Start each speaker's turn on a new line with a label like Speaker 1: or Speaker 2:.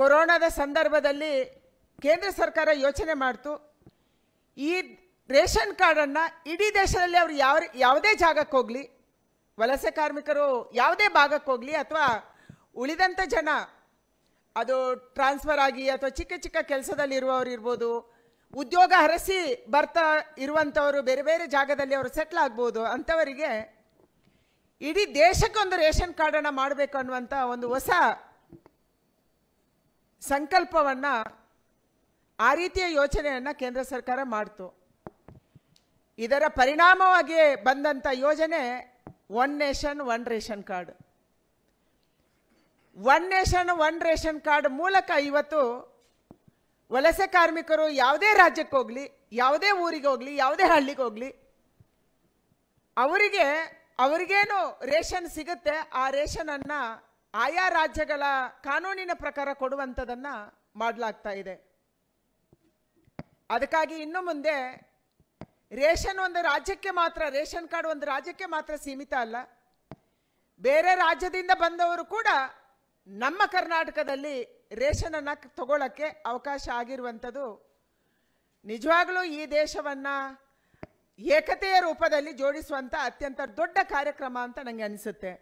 Speaker 1: ಕೊರೋನಾದ ಸಂದರ್ಭದಲ್ಲಿ ಕೇಂದ್ರ ಸರ್ಕಾರ ಯೋಚನೆ ಮಾಡ್ತು ಈ ರೇಷನ್ ಕಾರ್ಡನ್ನು ಇಡೀ ದೇಶದಲ್ಲಿ ಅವರು ಯಾವ ಯಾವುದೇ ಜಾಗಕ್ಕೆ ಹೋಗಲಿ ವಲಸೆ ಕಾರ್ಮಿಕರು ಯಾವುದೇ ಭಾಗಕ್ಕೆ ಹೋಗಲಿ ಅಥವಾ ಉಳಿದಂಥ ಜನ ಅದು ಟ್ರಾನ್ಸ್ಫರ್ ಆಗಿ ಅಥವಾ ಚಿಕ್ಕ ಚಿಕ್ಕ ಕೆಲಸದಲ್ಲಿರುವವರು ಇರ್ಬೋದು ಉದ್ಯೋಗ ಹರಸಿ ಬರ್ತಾ ಇರುವಂಥವರು ಬೇರೆ ಬೇರೆ ಜಾಗದಲ್ಲಿ ಅವರು ಸೆಟ್ಲ್ ಆಗ್ಬೋದು ಅಂಥವರಿಗೆ ಇಡೀ ದೇಶಕ್ಕೊಂದು ರೇಷನ್ ಕಾರ್ಡನ್ನು ಮಾಡಬೇಕು ಅನ್ನುವಂಥ ಒಂದು ಹೊಸ ಸಂಕಲ್ಪವನ್ನು ಆ ರೀತಿಯ ಯೋಚನೆಯನ್ನು ಕೇಂದ್ರ ಸರ್ಕಾರ ಮಾಡಿತು ಇದರ ಪರಿಣಾಮವಾಗಿ ಬಂದಂಥ ಯೋಜನೆ one nation one ration card one nation one ration card ಮೂಲಕ ಇವತ್ತು ವಲಸೆ ಕಾರ್ಮಿಕರು ಯಾವುದೇ ರಾಜ್ಯಕ್ಕೆ ಹೋಗಲಿ ಯಾವುದೇ ಊರಿಗೆ ಹೋಗಲಿ ಯಾವುದೇ ಹಳ್ಳಿಗೆ ಹೋಗಲಿ ಅವರಿಗೆ ಅವರಿಗೇನು ರೇಷನ್ ಸಿಗುತ್ತೆ ಆ ರೇಷನನ್ನು ಆಯಾ ರಾಜ್ಯಗಳ ಕಾನೂನಿನ ಪ್ರಕಾರ ಕೊಡುವಂಥದನ್ನು ಮಾಡಲಾಗ್ತಾ ಇದೆ ಅದಕ್ಕಾಗಿ ಇನ್ನು ಮುಂದೆ ರೇಷನ್ ಒಂದು ರಾಜ್ಯಕ್ಕೆ ಮಾತ್ರ ರೇಷನ್ ಕಾರ್ಡ್ ಒಂದು ರಾಜ್ಯಕ್ಕೆ ಮಾತ್ರ ಸೀಮಿತ ಅಲ್ಲ ಬೇರೆ ರಾಜ್ಯದಿಂದ ಬಂದವರು ಕೂಡ ನಮ್ಮ ಕರ್ನಾಟಕದಲ್ಲಿ ರೇಷನನ್ನು ತಗೊಳ್ಳೋಕ್ಕೆ ಅವಕಾಶ ಆಗಿರುವಂಥದ್ದು ನಿಜವಾಗಲೂ ಈ ದೇಶವನ್ನು ಏಕತೆಯ ರೂಪದಲ್ಲಿ ಜೋಡಿಸುವಂಥ ಅತ್ಯಂತ ದೊಡ್ಡ ಕಾರ್ಯಕ್ರಮ ಅಂತ ನನಗೆ ಅನಿಸುತ್ತೆ